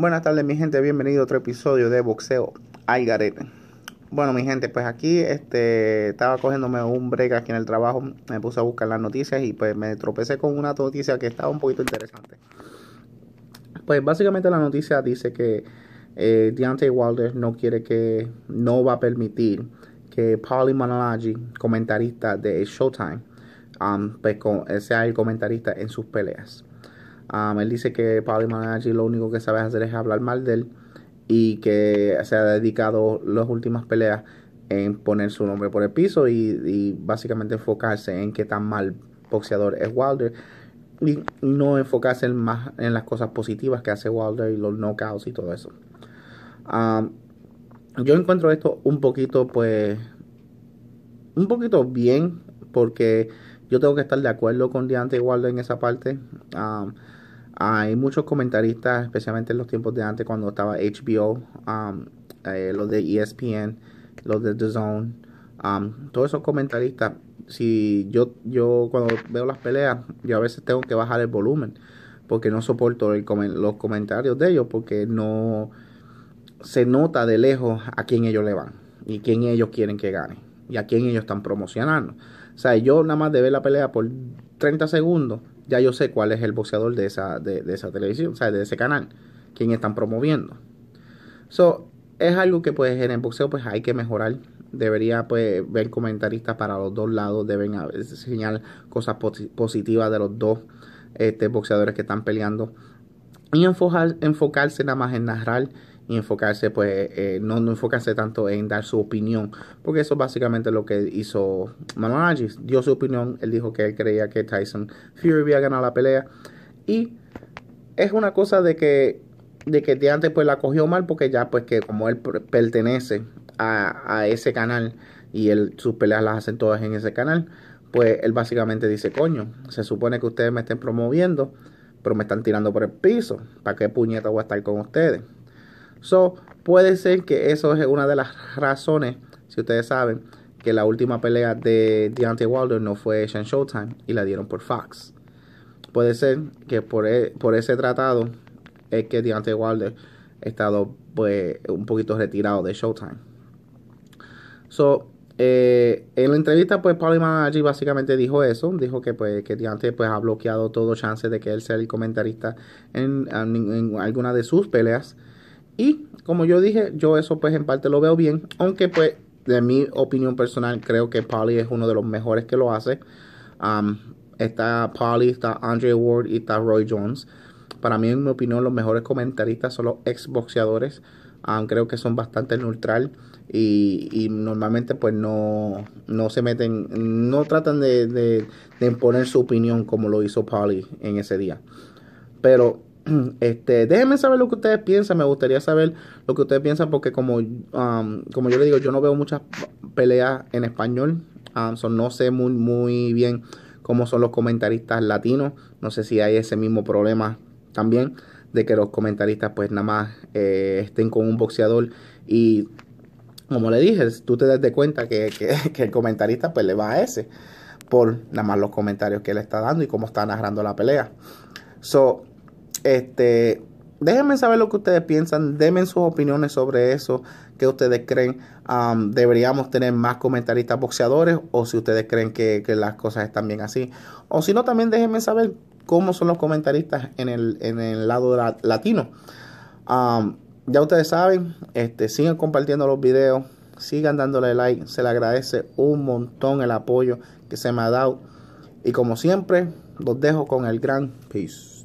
Buenas tardes mi gente, bienvenido a otro episodio de Boxeo al Garete. Bueno mi gente, pues aquí este, estaba cogiéndome un break aquí en el trabajo, me puse a buscar las noticias y pues me tropecé con una noticia que estaba un poquito interesante. Pues básicamente la noticia dice que eh, Deontay Wilder no quiere que, no va a permitir que Paulie Manalagi, comentarista de Showtime, um, pues, sea el comentarista en sus peleas. Ah, él dice que Pablo Manachi lo único que sabe hacer es hablar mal de él y que se ha dedicado las últimas peleas en poner su nombre por el piso y, básicamente enfocarse en qué tan mal boxeador es Wilder y no enfocarse más en las cosas positivas que hace Wilder y los knockouts y todo eso. Ah, yo encuentro esto un poquito, pues, un poquito bien porque yo tengo que estar de acuerdo con Deante Wilder en esa parte. Ah, hay muchos comentaristas, especialmente en los tiempos de antes cuando estaba HBO, um, eh, los de ESPN, los de The Zone, um, todos esos comentaristas. Si yo, yo cuando veo las peleas, yo a veces tengo que bajar el volumen porque no soporto los comentarios de ellos porque no se nota de lejos a quién ellos le van y quién ellos quieren que gane y a quién ellos están promocionando. O sea, yo nada más de ver la pelea por 30 segundos, ya yo sé cuál es el boxeador de esa, de, esa televisión, o sea, de ese canal, quién están promoviendo. So, es algo que pues, en el boxeo pues hay que mejorar. Debería pues, ver comentaristas para los dos lados, deben señalar cosas positivas de los dos este, boxeadores que están peleando. Y enfocarse nada más en narrar y enfocarse, pues, eh, no, no, enfocarse tanto en dar su opinión, porque eso es básicamente lo que hizo Manuel Dio su opinión, él dijo que él creía que Tyson Fury había ganado la pelea y es una cosa de que de que antes pues la cogió mal porque ya pues que como él pertenece a, ese canal y él sus peleas las hacen todas en ese canal, pues él básicamente dice, coño, se supone que ustedes me estén promoviendo, pero me están tirando por el piso, ¿para qué puñeta voy a estar con ustedes? So, puede ser que eso es una de las razones, si ustedes saben, que la última pelea de Deontay Wilder no fue en Showtime y la dieron por Fox. Puede ser que por, e, por ese tratado es que Deontay Wilder ha estado pues, un poquito retirado de Showtime. So, eh, en la entrevista, pues Paulie allí básicamente dijo eso, dijo que pues que Deontay pues ha bloqueado todo chance de que él sea el comentarista en alguna de sus peleas. Y como yo dije, yo eso pues en parte lo veo bien, aunque pues de mi opinión personal creo que Polly es uno de los mejores que lo hace. Um, está Polly, está Andre Ward y está Roy Jones. Para mí, en mi opinión, los mejores comentaristas son los exboxeadores. boxeadores um, creo que son bastante neutral y, normalmente pues no, se meten, no tratan de, imponer su opinión como lo hizo Polly en ese día. Pero Este, déjenme saber lo que ustedes piensan, me gustaría saber lo que ustedes piensan porque como, um, como yo le digo, yo no veo muchas peleas en español, um, no sé muy, muy bien cómo son los comentaristas latinos, no sé si hay ese mismo problema también de que los comentaristas pues nada más eh, estén con un boxeador y como le dije, tú te das de cuenta que, el comentarista pues le va a ese por nada más los comentarios que le está dando y cómo está narrando la pelea. So, este, déjenme saber lo que ustedes piensan, denme sus opiniones sobre eso, que ustedes creen deberíamos tener más comentaristas boxeadores o si ustedes creen que, las cosas están bien así. O si no, también déjenme saber cómo son los comentaristas en el, lado latino. ya ustedes saben, este, sigan compartiendo los videos, sigan dándole like, se le agradece un montón el apoyo que se me ha dado. Y como siempre, los dejo con el gran peace.